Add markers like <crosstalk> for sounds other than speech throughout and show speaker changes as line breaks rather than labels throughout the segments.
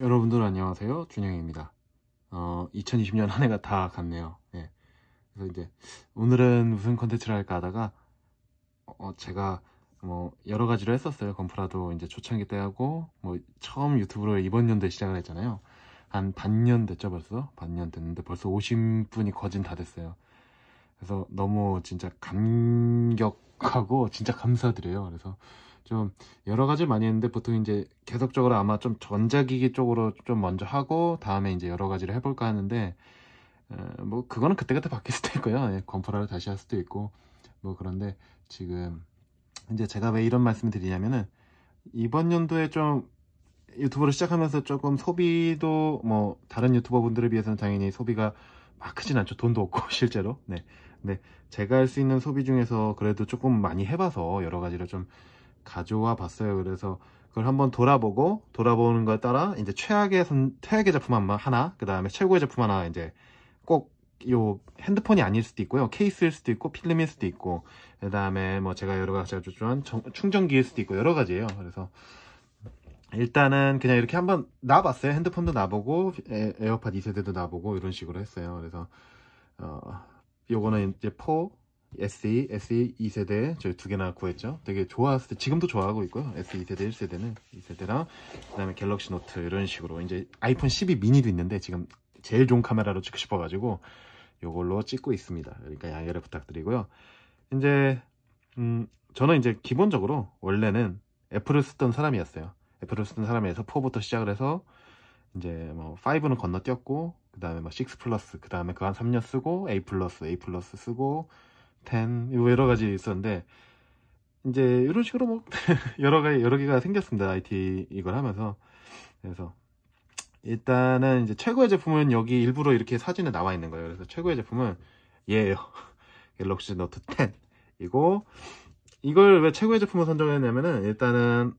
여러분들 안녕하세요 준영입니다 어, 2020년 한 해가 다 갔네요 예. 그래서 이제 오늘은 무슨 컨텐츠를 할까 하다가 어, 제가 뭐 여러 가지를 했었어요 건프라도 이제 초창기 때 하고 뭐 처음 유튜브로 이번 연도에 시작을 했잖아요 한 반년 됐죠 벌써 반년 됐는데 벌써 50분이 거진 다 됐어요 그래서 너무 진짜 감격하고 진짜 감사드려요 그래서 좀 여러 가지 많이 했는데 보통 이제 계속적으로 아마 좀 전자기기 쪽으로 좀 먼저 하고 다음에 이제 여러 가지를 해볼까 하는데 어, 뭐 그거는 그때그때 바뀔 수도 있고요 건프라를 예, 다시 할 수도 있고 뭐 그런데 지금 이제 제가 왜 이런 말씀을 드리냐면은 이번 연도에 좀 유튜브를 시작하면서 조금 소비도 뭐 다른 유튜버 분들에 비해서는 당연히 소비가 막 크진 않죠 돈도 없고 <laughs> 실제로 네 근데 제가 할 수 있는 소비 중에서 그래도 조금 많이 해봐서 여러 가지를 좀 가져와 봤어요 그래서 그걸 한번 돌아보고 돌아보는 거에 따라 이제 최악의 선, 최악의 제품 한번 하나 그 다음에 최고의 제품 하나 이제 꼭 요 핸드폰이 아닐 수도 있고요 케이스일 수도 있고 필름일 수도 있고 그 다음에 뭐 제가 여러 가지 가주좋한 충전기일 수도 있고 여러 가지예요 그래서 일단은 그냥 이렇게 한번 놔봤어요 핸드폰도 놔보고 에어팟 2세대도 놔보고 이런 식으로 했어요 그래서 어 요거는 이제 포 SE, SE 2세대 저희 두 개나 구했죠. 되게 좋았을 때 지금도 좋아하고 있고요. SE 2세대 1세대는 2세대랑 e 그다음에 갤럭시 노트 이런 식으로 이제 아이폰 12 미니도 있는데 지금 제일 좋은 카메라로 찍고 싶어가지고 이걸로 찍고 있습니다. 그러니까 양해를 부탁드리고요. 이제 음 저는 이제 기본적으로 원래는 애플을 쓰던 사람이었어요. 애플을 쓰던 사람에서 4부터 시작을 해서 이제 뭐 5는 건너뛰었고 그 다음에 뭐6 플러스 그 다음에 그 한 3년 쓰고 A 플러스 A 플러스 쓰고 텐, 0 뭐 여러 가지 있었는데 이제 이런 식으로 뭐 <laughs> 여러 가지 여러 개가 생겼습니다. IT 이걸 하면서 그래서 일단은 이제 최고의 제품은 여기 일부러 이렇게 사진에 나와 있는 거예요. 그래서 최고의 제품은 얘예요. <laughs> 갤럭시 노트 10이고 이걸 왜 최고의 제품을 선정했냐면은 일단은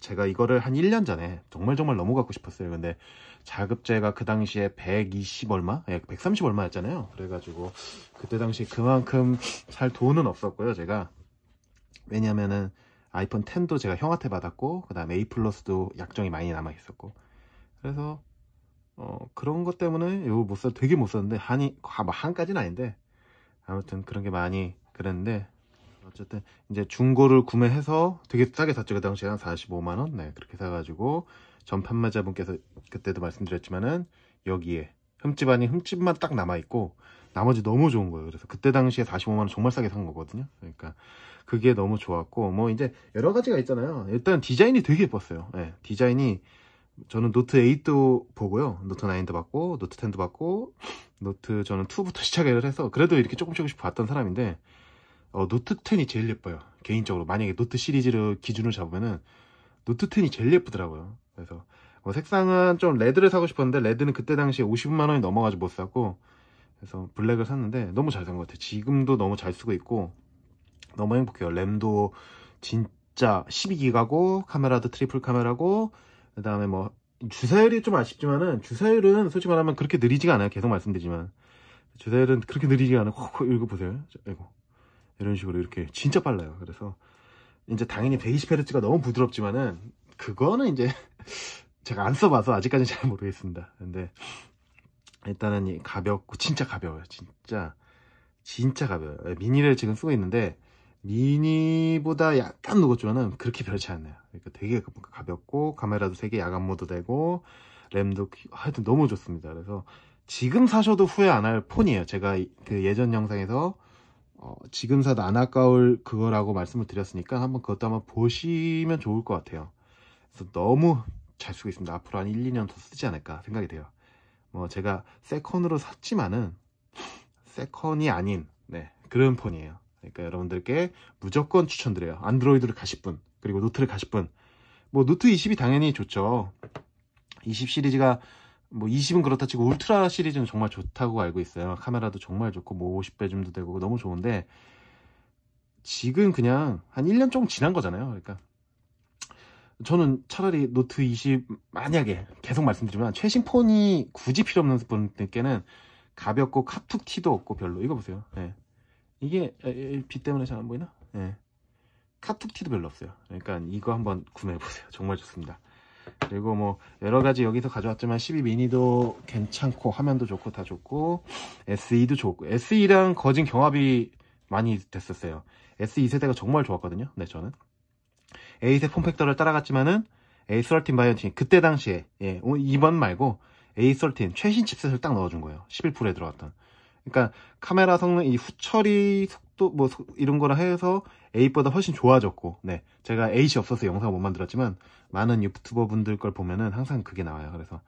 제가 이거를 한 1년 전에 정말 정말 너무 갖고 싶었어요. 근데 자급제가 그 당시에 120 얼마? 130 예, 얼마였잖아요. 그래가지고 그때 당시 그만큼 살 돈은 없었고요. 제가 왜냐면은 아이폰 10도 제가 형한테 받았고 그 다음에 A 플러스도 약정이 많이 남아 있었고 그래서 어 그런 것 때문에 이거 못 써, 되게 못 썼는데 한이 뭐, 한까지는 아닌데 아무튼 그런 게 많이 그랬는데 어쨌든 이제 중고를 구매해서 되게 싸게 샀죠 그 당시에 한 45만원 네 그렇게 사가지고 전 판매자분께서 그때도 말씀드렸지만은 여기에 흠집 아닌 흠집만 딱 남아있고 나머지 너무 좋은 거예요 그래서 그때 당시에 45만원 정말 싸게 산 거거든요 그러니까 그게 너무 좋았고 뭐 이제 여러 가지가 있잖아요 일단 디자인이 되게 예뻤어요 네, 디자인이 저는 노트 8도 보고요 노트 9도 봤고 노트 10도 봤고 노트 저는 2부터 <laughs> 시작을 해서 그래도 이렇게 조금 조금씩 봤던 사람인데 어, 노트 10이 제일 예뻐요 개인적으로 만약에 노트 시리즈를 기준으로 잡으면은 노트 10이 제일 예쁘더라고요 그래서 뭐 색상은 좀 레드를 사고 싶었는데 레드는 그때 당시에 50만원이 넘어가지고 못 샀고 그래서 블랙을 샀는데 너무 잘 산 것 같아요 지금도 너무 잘 쓰고 있고 너무 행복해요 램도 진짜 12기가고 카메라도 트리플 카메라고 그 다음에 뭐 주사율이 좀 아쉽지만은 주사율은 솔직히 말하면 그렇게 느리지가 않아요 계속 말씀드리지만 주사율은 그렇게 느리지가 않아요 이거 보세요 이거 이런 식으로 이렇게 진짜 빨라요 그래서 이제 당연히 120Hz가 너무 부드럽지만은 그거는 이제 <laughs> 제가 안 써봐서 아직까지 는잘 모르겠습니다 근데 일단은 가볍고 진짜 가벼워요 진짜 진짜 가벼워요 예, 미니를 지금 쓰고 있는데 미니보다 약간 무겁지만은 그렇게 별지 않네요 그러니까 되게 가볍고 카메라도 3개 야간 모드 되고 램도 하여튼 너무 좋습니다 그래서 지금 사셔도 후회 안 할 폰이에요 제가 그 예전 영상에서 어, 지금 사도 안 아까울 그거라고 말씀을 드렸으니까 한번 그것도 한번 보시면 좋을 것 같아요 그래서 너무 잘 쓰고 있습니다 앞으로 한 1, 2년 더 쓰지 않을까 생각이 돼요 뭐 제가 세컨으로 샀지만은 세컨이 아닌 네, 그런 폰이에요 그러니까 여러분들께 무조건 추천드려요 안드로이드를 가실 분 그리고 노트를 가실 분뭐 노트 20이 당연히 좋죠 20 시리즈가 뭐 20은 그렇다 치고 울트라 시리즈는 정말 좋다고 알고 있어요. 카메라도 정말 좋고 뭐 50배 줌도 되고 너무 좋은데 지금 그냥 한 1년 좀 지난 거잖아요. 그러니까 저는 차라리 노트 20 만약에 계속 말씀드리면 최신 폰이 굳이 필요 없는 분들께는 가볍고 카툭 티도 없고 별로 이거 보세요. 네. 이게 빛 때문에 잘 안 보이나? 네. 예. 카툭 티도 별로 없어요. 그러니까 이거 한번 구매해 보세요. 정말 좋습니다. 그리고 뭐 여러가지 여기서 가져왔지만 12 미니도 괜찮고 화면도 좋고 다 좋고 SE도 좋고 SE랑 거진 경합이 많이 됐었어요 SE 세대가 정말 좋았거든요 네 저는 A 세 폼팩터를 따라갔지만은 A13 바이오틴 그때 당시에 예, 이번 말고 A13 최신 칩셋을 딱 넣어준 거예요 1 1프에 들어갔던 그러니까 카메라 성능 이 후처리 속도 뭐 이런 거라 해서 8보다 훨씬 좋아졌고 네 제가 8이 없어서 영상을 못 만들었지만 많은 유튜버 분들 걸 보면은 항상 그게 나와요 그래서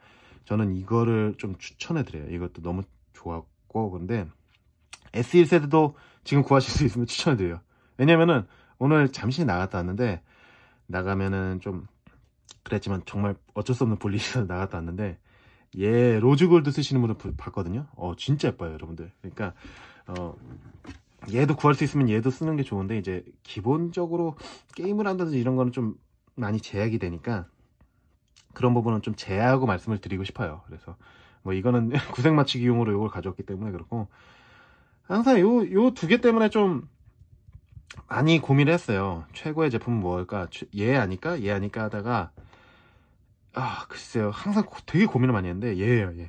저는 이거를 좀 추천해 드려요 이것도 너무 좋았고 근데 S1 세대도 지금 구하실 수 있으면 추천해 드려요 왜냐면은 오늘 잠시 나갔다 왔는데 나가면은 좀 그랬지만 정말 어쩔 수 없는 볼일이 있서 <laughs> 나갔다 왔는데 예, 로즈골드 쓰시는 분을 봤거든요. 어, 진짜 예뻐요, 여러분들. 그러니까, 어, 얘도 구할 수 있으면 얘도 쓰는 게 좋은데, 이제, 기본적으로 게임을 한다든지 이런 거는 좀 많이 제약이 되니까, 그런 부분은 좀 제외하고 말씀을 드리고 싶어요. 그래서, 뭐, 이거는 <laughs> 구색 맞추기용으로 이걸 가져왔기 때문에 그렇고, 항상 요, 요 두 개 때문에 좀, 많이 고민을 했어요. 최고의 제품은 뭘까? 얘 아니까? 얘 아니까 하다가, 아 글쎄요 항상 되게 고민을 많이 했는데 예예요 예.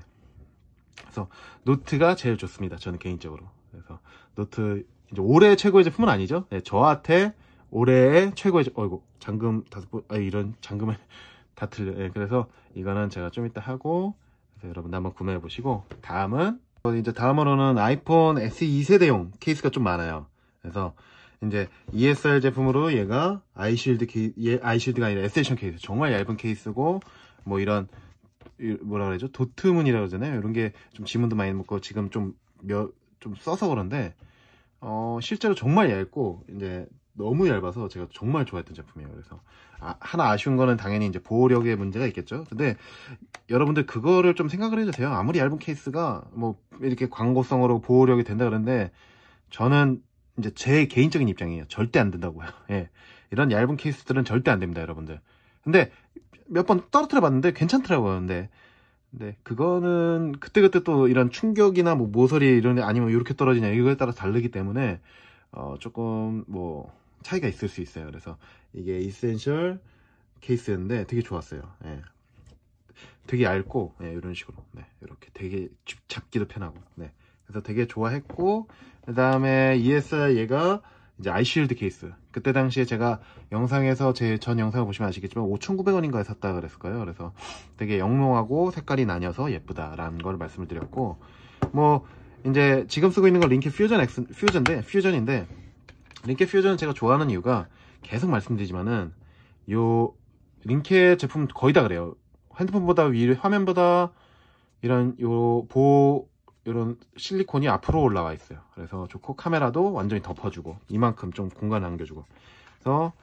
그래서 노트가 제일 좋습니다 저는 개인적으로 그래서 노트 이제 올해 최고의 제품은 아니죠 네, 저한테 올해의 최고의 어이고 잠금 다섯 번 아, 이런 잠금을 <laughs> 다 틀려 예, 그래서 이거는 제가 좀 이따 하고 그래서 여러분들 한번 구매해 보시고 다음은 이제 다음으로는 아이폰 SE 2세대용 케이스가 좀 많아요 그래서 이제 ESR 제품으로 얘가 아이실드 케이 아이실드가 아니라 에센션 케이스 정말 얇은 케이스고 뭐 이런 뭐라 그러죠 도트문이라고 그러잖아요 이런 게 좀 지문도 많이 묻고 지금 좀몇좀 좀 써서 그런데 어 실제로 정말 얇고 이제 너무 얇아서 제가 정말 좋아했던 제품이에요 그래서 아, 하나 아쉬운 거는 당연히 이제 보호력의 문제가 있겠죠 근데 여러분들 그거를 좀 생각을 해주세요 아무리 얇은 케이스가 뭐 이렇게 광고성으로 보호력이 된다 그러는데 저는 이제 제 개인적인 입장이에요. 절대 안 된다고요. <laughs> 예. 이런 얇은 케이스들은 절대 안 됩니다, 여러분들. 근데 몇 번 떨어뜨려 봤는데 괜찮더라고요. 근데 네, 그거는 그때그때 또 이런 충격이나 뭐 모서리 이런 데 아니면 이렇게 떨어지냐 이거에 따라 다르기 때문에 어 조금 뭐 차이가 있을 수 있어요. 그래서 이게 이센셜 케이스였는데 되게 좋았어요. 예. 되게 얇고 예, 이런 식으로 네, 이렇게 되게 잡기도 편하고 네. 그래서 되게 좋아했고 그 다음에 ESR 얘가 이제 아이쉴드 케이스 그때 당시에 제가 영상에서 제 전 영상을 보시면 아시겠지만 5,900원인가에 샀다 그랬을 거예요 그래서 되게 영롱하고 색깔이 나뉘어서 예쁘다라는 걸 말씀을 드렸고 뭐 이제 지금 쓰고 있는 건 링키 퓨전 엑스, 퓨전인데 퓨전인데 링키 퓨전 은 제가 좋아하는 이유가 계속 말씀드리지만은 요 링키 제품 거의 다 그래요 핸드폰보다 위 화면보다 이런 요보 이런 실리콘이 앞으로 올라와 있어요 그래서 좋고 카메라도 완전히 덮어주고 이만큼 좀 공간 남겨주고 그래서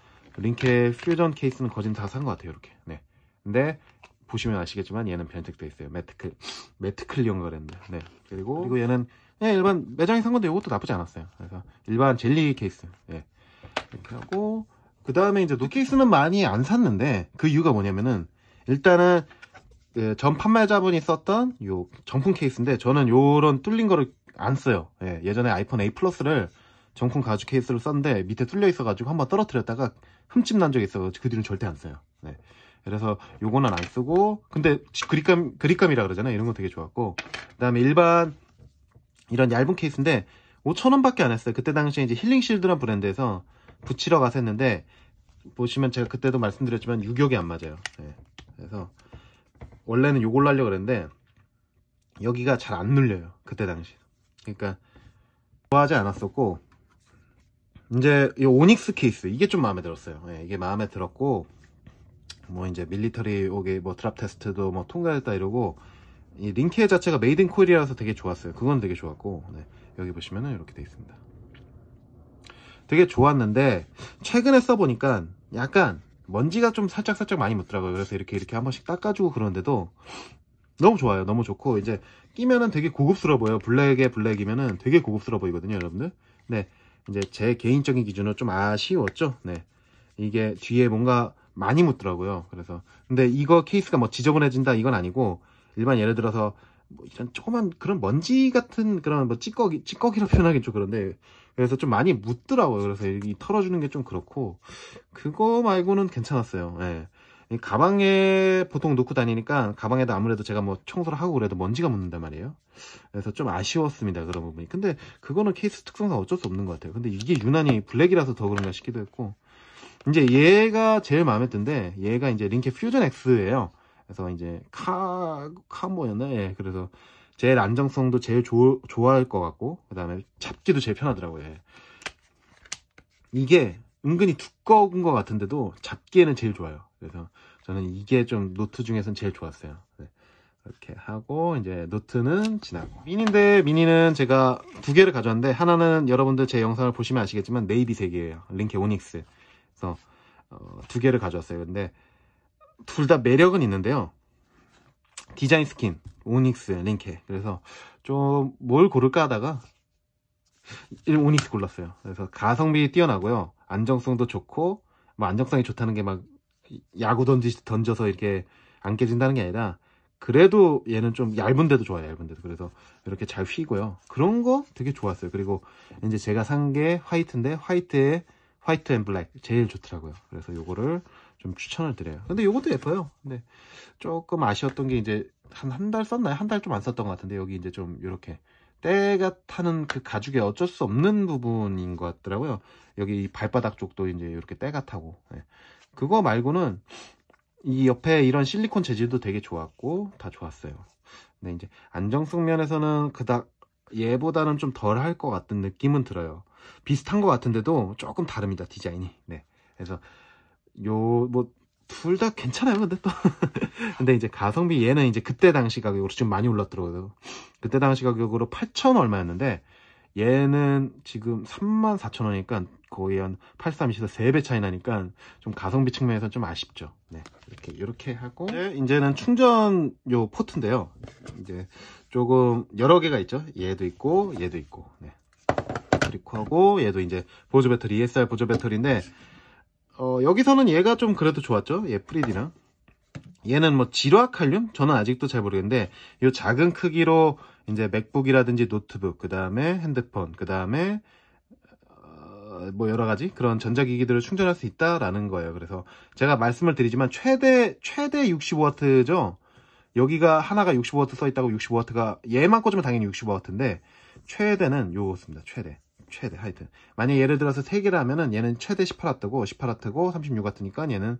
링케 퓨전 케이스는 거진 다 산 것 같아요 이렇게 네 근데 보시면 아시겠지만 얘는 변색돼 있어요 매트클 매트클리언 거랬는데 네 그리고 그리고 얘는 네, 일반 매장에 산 건데 이것도 나쁘지 않았어요 그래서 일반 젤리 케이스 네. 이렇게 하고 그 다음에 이제 노 케이스는 많이 안 샀는데 그 이유가 뭐냐면은 일단은 예, 전 판매자분이 썼던 요 정품 케이스인데 저는 요런 뚫린 거를 안 써요 예, 예전에 아이폰 A 플러스를 정품 가죽 케이스로 썼는데 밑에 뚫려 있어 가지고 한번 떨어뜨렸다가 흠집 난 적이 있어 그 뒤로는 절대 안 써요 네. 그래서 요거는 안 쓰고 근데 그립감 그립감이라 그러잖아요 이런 거 되게 좋았고 그 다음에 일반 이런 얇은 케이스인데 5천원 밖에 안 했어요 그때 당시에 이제 힐링실드란 브랜드에서 붙이러 가서 했는데 보시면 제가 그때도 말씀드렸지만 유격이 안 맞아요 네. 그래서 원래는 요걸로 하려고 그랬는데 여기가 잘 안 눌려요 그때 당시 그러니까 좋아하지 않았었고 이제 이 오닉스 케이스 이게 좀 마음에 들었어요 예, 이게 마음에 들었고 뭐 이제 밀리터리 오게 뭐 드랍 테스트도 뭐 통과했다 이러고 이 링케 자체가 메이드 인 코일이라서 되게 좋았어요 그건 되게 좋았고 네, 여기 보시면은 이렇게 돼 있습니다 되게 좋았는데 최근에 써보니까 약간 먼지가 좀 살짝 살짝 많이 묻더라고요 그래서 이렇게 이렇게 한 번씩 닦아주고 그러는데도 너무 좋아요 너무 좋고 이제 끼면은 되게 고급스러워 보여요 블랙에 블랙이면은 되게 고급스러워 보이거든요 여러분들 네 이제 제 개인적인 기준은 좀 아쉬웠죠 네 이게 뒤에 뭔가 많이 묻더라고요 그래서 근데 이거 케이스가 뭐 지저분해진다 이건 아니고 일반 예를 들어서 뭐 이런 조그만 그런 먼지 같은 그런 뭐 찌꺼기 찌꺼기라 <laughs> 표현하기 좀 그런데 그래서 좀 많이 묻더라고요. 그래서 이 털어주는 게 좀 그렇고 그거 말고는 괜찮았어요. 예. 가방에 보통 놓고 다니니까 가방에도 아무래도 제가 뭐 청소를 하고 그래도 먼지가 묻는단 말이에요. 그래서 좀 아쉬웠습니다. 그런 부분이. 근데 그거는 케이스 특성상 어쩔 수 없는 것 같아요. 근데 이게 유난히 블랙이라서 더 그런가 싶기도 했고 이제 얘가 제일 마음에 든데 얘가 이제 링케 퓨전 X예요. 그래서 이제 카 카모였나 예 그래서 제일 안정성도 제일 조, 좋아할 것 같고 그 다음에 잡기도 제일 편하더라고요 예. 이게 은근히 두꺼운 것 같은데도 잡기에는 제일 좋아요 그래서 저는 이게 좀 노트 중에선 제일 좋았어요 네. 이렇게 하고 이제 노트는 지나고 미니인데 미니는 제가 두 개를 가져왔는데 하나는 여러분들 제 영상을 보시면 아시겠지만 네이비 색이에요 링케 오닉스 그래서 어, 두 개를 가져왔어요 근데 둘다 매력은 있는데요. 디자인 스킨, 오닉스, 링케. 그래서 좀 뭘 고를까 하다가 오닉스 골랐어요. 그래서 가성비 뛰어나고요. 안정성도 좋고 뭐 안정성이 좋다는 게 막 야구 던지 던져서 이렇게 안 깨진다는 게 아니라 그래도 얘는 좀 얇은데도 좋아요 얇은데도 그래서 이렇게 잘 휘고요 그런 거 되게 좋았어요 그리고 이제 제가 산 게 화이트인데 화이트에 화이트 앤 블랙 제일 좋더라고요 그래서 요거를 좀 추천을 드려요. 근데 요것도 예뻐요. 근데 네. 조금 아쉬웠던 게 이제 한 한 달 썼나요? 한 달 좀 안 썼던 것 같은데 여기 이제 좀 이렇게 때가 타는 그 가죽의 어쩔 수 없는 부분인 것 같더라고요. 여기 발바닥 쪽도 이제 이렇게 때가 타고 네. 그거 말고는 이 옆에 이런 실리콘 재질도 되게 좋았고 다 좋았어요. 근데 이제 안정성 면에서는 그닥 얘보다는 좀 덜 할 것 같은 느낌은 들어요. 비슷한 것 같은데도 조금 다릅니다 디자인이. 네. 그래서 요뭐둘다 괜찮아요 근데 또 <laughs> 근데 이제 가성비 얘는 이제 그때 당시 가격으로 지금 많이 올랐더라고요 그때 당시 가격으로 8 0 0 0 얼마였는데 얘는 지금 34,000원이니까 거의 한 8, 3, 20에서 3배 차이 나니까 좀 가성비 측면에서 좀 아쉽죠. 네. 이렇게, 이렇게 하고. 네, 이제는 충전 요 포트인데요. 이제 조금 여러 개가 있죠. 얘도 있고, 얘도 있고. 네. 그리고 하고, 얘도 이제 보조 배터리, ESR 보조 배터리인데, 어, 여기서는 얘가 좀 그래도 좋았죠 얘 프리디랑 얘는 뭐지루화 칼륨? 저는 아직도 잘 모르겠는데 이 작은 크기로 이제 맥북이라든지 노트북 그 다음에 핸드폰 그 다음에 어, 뭐 여러 가지 그런 전자기기들을 충전할 수 있다라는 거예요. 그래서 제가 말씀을 드리지만 최대 최대 65W죠. 여기가 하나가 65W 써 있다고 65W가 얘만 꽂으면 당연히 65W인데 최대는 요거습니다. 최대. 최대 하여튼 만약 예를 들어서 3개라면은 얘는 최대 18W고 18W고 36W니까 얘는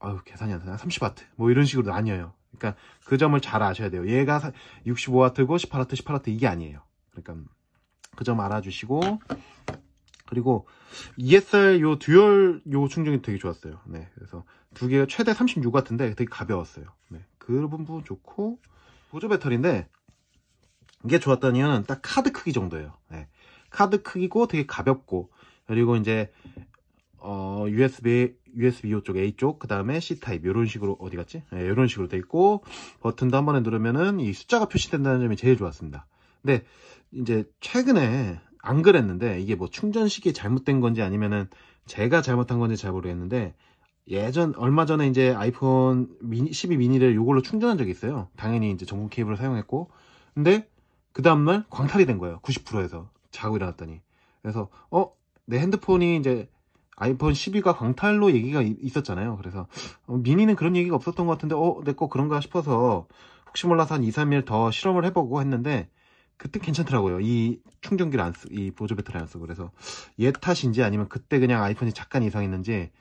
아유 계산이 안 되나 30W 뭐 이런 식으로 나뉘어요 그러니까 그 점을 잘 아셔야 돼요 얘가 65W고 18W 18W 이게 아니에요 그러니까 그 점 알아주시고 그리고 ESR 요 듀얼 요충전이 되게 좋았어요 네 그래서 두 개가 최대 36 같은데 되게 가벼웠어요 네, 그 부분 좋고 보조 배터리인데 이게 좋았던 이유는 딱 카드 크기 정도예요 네. 카드 크기고 되게 가볍고 그리고 이제 어, USB USB 이쪽 A 쪽, 그 다음에 C 타입 이런 식으로 어디 갔지? 네, 예, 이런 식으로 돼 있고 버튼도 한 번에 누르면은 이 숫자가 표시된다는 점이 제일 좋았습니다. 근데 이제 최근에 안 그랬는데 이게 뭐 충전식이 잘못된 건지 아니면은 제가 잘못한 건지 잘 모르겠는데 예전 얼마 전에 이제 아이폰 미니, 12 미니를 이걸로 충전한 적이 있어요. 당연히 이제 전구 케이블을 사용했고 근데 그 다음날 광탈이 된 거예요. 90%에서 자고 일어났더니 그래서 어 내 핸드폰이 이제 아이폰 12가 광탈로 얘기가 있었잖아요 그래서 어, 미니는 그런 얘기가 없었던 것 같은데 어내 거 그런가 싶어서 혹시 몰라서 한 2, 3일 더 실험을 해보고 했는데 그때 괜찮더라고요 이 충전기를 안 쓰, 이 보조 배터리 안 쓰고 그래서 얘 탓인지 아니면 그때 그냥 아이폰이 잠깐 이상했는지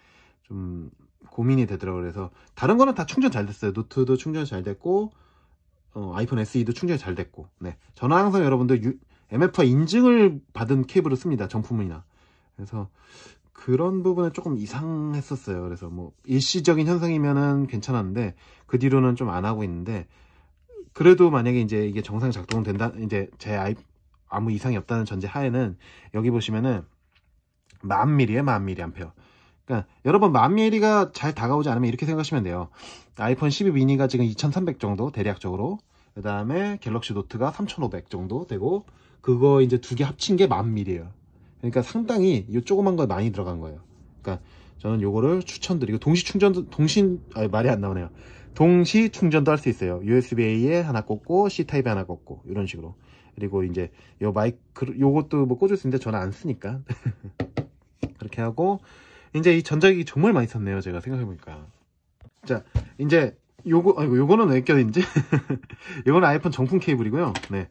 좀 고민이 되더라고요 그래서 다른 거는 다 충전 잘 됐어요 노트도 충전 잘 됐고 어, 아이폰 SE도 충전이 잘 됐고 네 저는 항상 여러분들 유, MFA 인증을 받은 케이블을 씁니다. 정품이나. 그래서 그런 부분에 조금 이상했었어요. 그래서 뭐 일시적인 현상이면은 괜찮았는데 그 뒤로는 좀 안 하고 있는데 그래도 만약에 이제 이게 정상 작동된다 이제 제 아이 아무 이상이 없다는 전제 하에는 여기 보시면은 만 미리에 만 미리 암페어. 그러니까 여러분 만 미리가 잘 다가오지 않으면 이렇게 생각하시면 돼요. 아이폰 12 미니가 지금 2,300 정도 대략적으로 그 다음에 갤럭시 노트가 3,500 정도 되고 그거 이제 두 개 합친 게만 밀이에요. 그러니까 상당히 이 조그만 거 많이 들어간 거예요. 그러니까 저는 요거를 추천드리고 동시 충전 동시 아 말이 안 나오네요. 동시 충전도 할 수 있어요. USB-A에 하나 꽂고 C 타입에 하나 꽂고 이런 식으로. 그리고 이제 요 마이크 요것도 뭐 꽂을 수 있는데 저는 안 쓰니까 <laughs> 그렇게 하고 이제 이 전자기기 정말 많이 썼네요. 제가 생각해보니까. 자 이제 요거 아이고 요거는 왜 껴인지 <laughs> 요거는 아이폰 정품 케이블이고요. 네.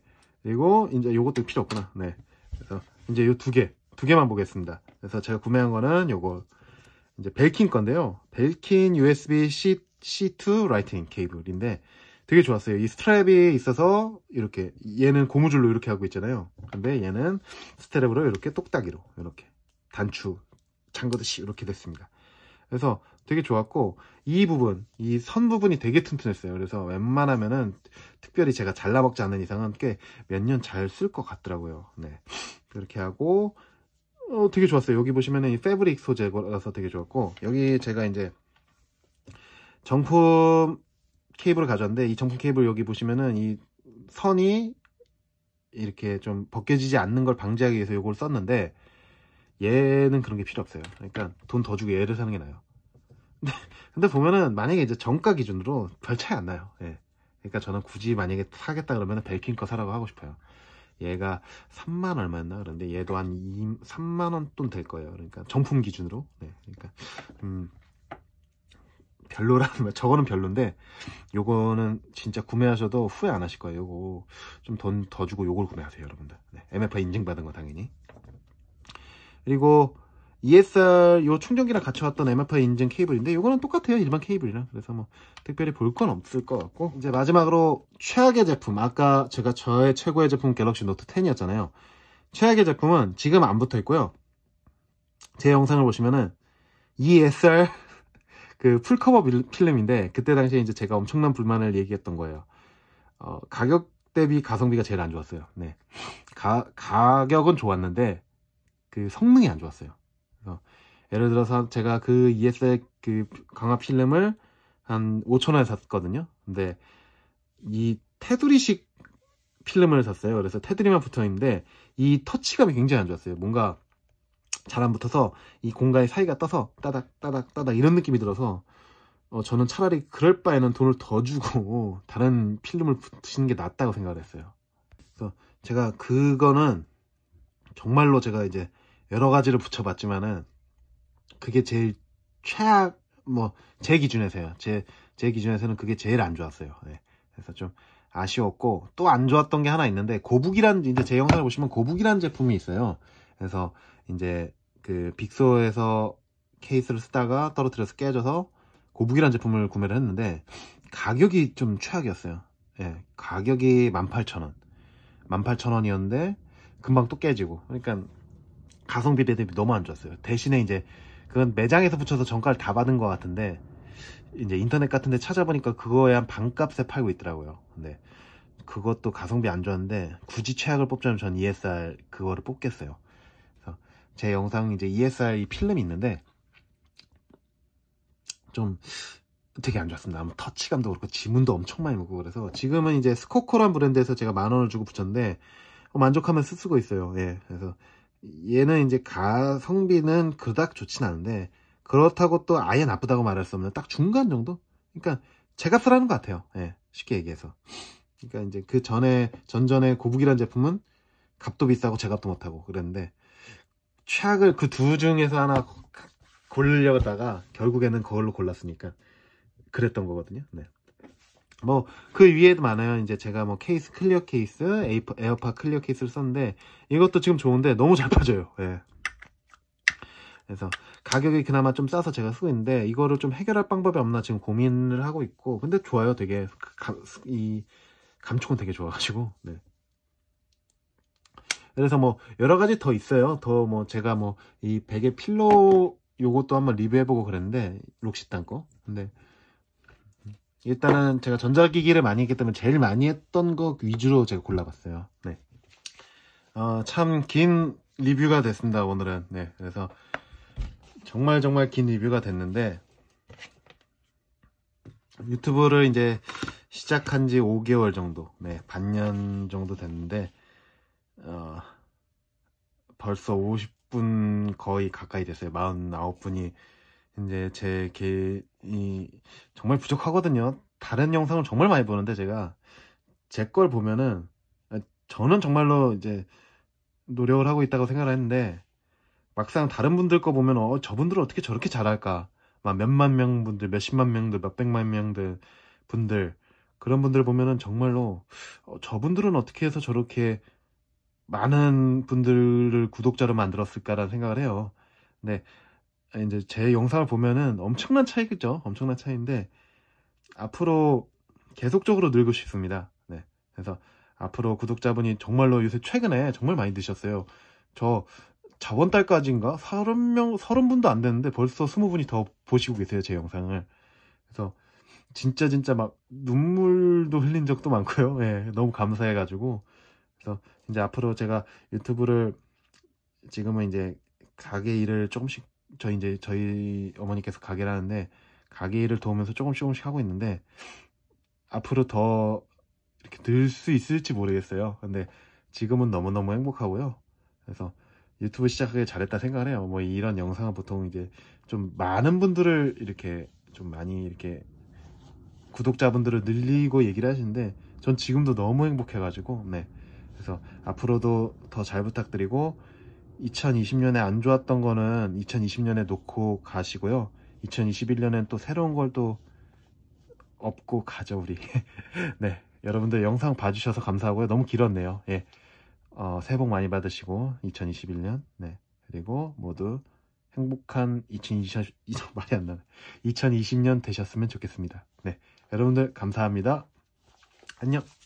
그리고 이제 요것도 필요 없구나. 네. 그래서 이제 요 두 개, 두 개만 보겠습니다. 그래서 제가 구매한 거는 요거 이제 벨킨 건데요. 벨킨 USB C C2 라이팅 케이블인데 되게 좋았어요. 이 스트랩이 있어서 이렇게 얘는 고무줄로 이렇게 하고 있잖아요. 근데 얘는 스트랩으로 이렇게 똑딱이로 이렇게 단추 잠그듯이 이렇게 됐습니다. 그래서 되게 좋았고 이 부분, 이 선 부분이 되게 튼튼했어요. 그래서 웬만하면은 특별히 제가 잘라먹지 않는 이상은 꽤 몇 년 잘 쓸 것 같더라고요. 네, 그렇게 하고 어, 되게 좋았어요. 여기 보시면은 이 패브릭 소재라서 되게 좋았고 여기 제가 이제 정품 케이블을 가져왔는데 이 정품 케이블 여기 보시면은 이 선이 이렇게 좀 벗겨지지 않는 걸 방지하기 위해서 이걸 썼는데 얘는 그런 게 필요 없어요. 그러니까 돈 더 주고 얘를 사는 게 나아요. 네. 근데 보면은 만약에 이제 정가 기준으로 별 차이 안 나요. 예. 그러니까 저는 굳이 만약에 사겠다 그러면 벨킨 거 사라고 하고 싶어요. 얘가 3만 얼마였나 그런데 얘도 한 2, 3만 원 돈 될 거예요. 그러니까 정품 기준으로. 네. 그러니까 음 별로라는 말. 저거는 별론데 요거는 진짜 구매하셔도 후회 안 하실 거예요. 요거 좀 돈 더 주고 요걸 구매하세요, 여러분들. 네. MFI 인증받은 거 당연히. 그리고 ESR 요 충전기랑 같이 왔던 MFI 인증 케이블인데 이거는 똑같아요 일반 케이블이랑 그래서 뭐 특별히 볼 건 없을 것 같고 이제 마지막으로 최악의 제품 아까 제가 저의 최고의 제품 갤럭시 노트 10이었잖아요 최악의 제품은 지금 안 붙어 있고요 제 영상을 보시면은 ESR <laughs> 그 풀커버 필름인데 그때 당시에 이제 제가 엄청난 불만을 얘기했던 거예요 어, 가격 대비 가성비가 제일 안 좋았어요 네 가, 가격은 좋았는데 그 성능이 안 좋았어요 그래서 예를 들어서 제가 그 ES의 그 강화 필름을 한 5천원에 샀거든요. 근데 이 테두리식 필름을 샀어요. 그래서 테두리만 붙어 있는데 이 터치감이 굉장히 안 좋았어요. 뭔가 잘 안 붙어서 이 공간의 사이가 떠서 따닥 따닥 따닥 이런 느낌이 들어서 어, 저는 차라리 그럴 바에는 돈을 더 주고 <laughs> 다른 필름을 붙이는 게 낫다고 생각을 했어요. 그래서 제가 그거는 정말로 제가 이제 여러 가지를 붙여봤지만은 그게 제일 최악 뭐 제 기준에서요. 제 제 기준에서는 그게 제일 안 좋았어요. 네. 그래서 좀 아쉬웠고 또 안 좋았던 게 하나 있는데 고북이란 이제 제 영상을 보시면 고북이란 제품이 있어요. 그래서 이제 그 빅소에서 케이스를 쓰다가 떨어뜨려서 깨져서 고북이란 제품을 구매를 했는데 가격이 좀 최악이었어요. 예, 가격이 18,000원. 18,000원이었는데 금방 또 깨지고. 그러니까 가성비 대비 너무 안 좋았어요. 대신에 이제 그건 매장에서 붙여서 정가를 다 받은 것 같은데 이제 인터넷 같은데 찾아보니까 그거에 한 반값에 팔고 있더라고요. 근데 그것도 가성비 안 좋았는데 굳이 최악을 뽑자면 전 ESR 그거를 뽑겠어요. 그래서 제 영상 이제 ESR 이 필름이 있는데 좀 되게 안 좋았습니다. 아무 터치감도 그렇고 지문도 엄청 많이 먹고 그래서 지금은 이제 스코코란 브랜드에서 제가 만 원을 주고 붙였는데 어, 만족하면 쓰고 있어요. 예, 그래서 얘는 이제 가성비는 그닥 좋진 않은데 그렇다고 또 아예 나쁘다고 말할 수 없는 딱 중간 정도? 그러니까 제가쓰라는것 같아요. 예, 쉽게 얘기해서. 그러니까 이제 그 전에 전전에 고북이란 제품은 값도 비싸고 제 값도 못하고 그랬는데 최악을 그 두 중에서 하나 고르려다가 결국에는 그걸로 골랐으니까 그랬던 거거든요. 네. 뭐그 위에도 많아요. 이제 제가 뭐 케이스 클리어 케이스, 에이파, 에어팟 클리어 케이스를 썼는데 이것도 지금 좋은데 너무 잘 <laughs> 빠져요. 예. 그래서 가격이 그나마 좀 싸서 제가 쓰고 있는데 이거를 좀 해결할 방법이 없나 지금 고민을 하고 있고 근데 좋아요 되게 그 감, 이 감촉은 되게 좋아가지고 네. 그래서 뭐 여러 가지 더 있어요 더 뭐 제가 뭐 이 베개 필로 요것도 한번 리뷰해보고 그랬는데 록시땅 거 근데 일단은 제가 전자기기를 많이 했기 때문에 제일 많이 했던 거 위주로 제가 골라봤어요. 네. 어, 참 긴 리뷰가 됐습니다, 오늘은. 네. 그래서 정말 정말 긴 리뷰가 됐는데 유튜브를 이제 시작한 지 5개월 정도, 네, 반년 정도 됐는데 어, 벌써 50분 거의 가까이 됐어요. 49분이 이제 제 개이 정말 부족하거든요. 다른 영상을 정말 많이 보는데 제가 제 걸 보면은 저는 정말로 이제 노력을 하고 있다고 생각을 했는데 막상 다른 분들 거 보면 어 저분들은 어떻게 저렇게 잘할까 막 몇만 명 분들 몇십만 명들 몇백만 명들 분들 그런 분들 보면은 정말로 어, 저분들은 어떻게 해서 저렇게 많은 분들을 구독자로 만들었을까라는 생각을 해요. 근데 이제 제 영상을 보면은 엄청난 차이겠죠. 엄청난 차이인데 앞으로 계속적으로 늘고 싶습니다. 네. 그래서 앞으로 구독자분이 정말로 요새 최근에 정말 많이 드셨어요. 저 자원 달까지인가 30명 30분도 안 됐는데 벌써 20분이 더 보시고 계세요, 제 영상을. 그래서 진짜 진짜 막 눈물도 흘린 적도 많고요. 예, 너무 감사해 가지고 그래서 이제 앞으로 제가 유튜브를 지금은 이제 가게 일을 조금씩 저희 이제 저희 어머니께서 가게를 하는데 가게 를 도우면서 조금씩 조금씩 하고 있는데 앞으로 더 이렇게 늘 수 있을지 모르겠어요. 근데 지금은 너무너무 행복하고요. 그래서 유튜브 시작하기 잘했다 생각을 해요. 뭐 이런 영상은 보통 이제 좀 많은 분들을 이렇게 좀 많이 이렇게 구독자분들을 늘리고 얘기를 하시는데 전 지금도 너무 행복해가지고 네. 그래서 앞으로도 더 잘 부탁드리고 2020년에 안 좋았던 거는 2020년에 놓고 가시고요. 2021년엔 또 새로운 걸 또 업고 가죠, 우리. <laughs> 네. 여러분들 영상 봐주셔서 감사하고요. 너무 길었네요. 예. 어, 새해 복 많이 받으시고, 2021년. 네. 그리고 모두 행복한 2020, <laughs> 말이 안 나네. 2020년 되셨으면 좋겠습니다. 네. 여러분들 감사합니다. 안녕.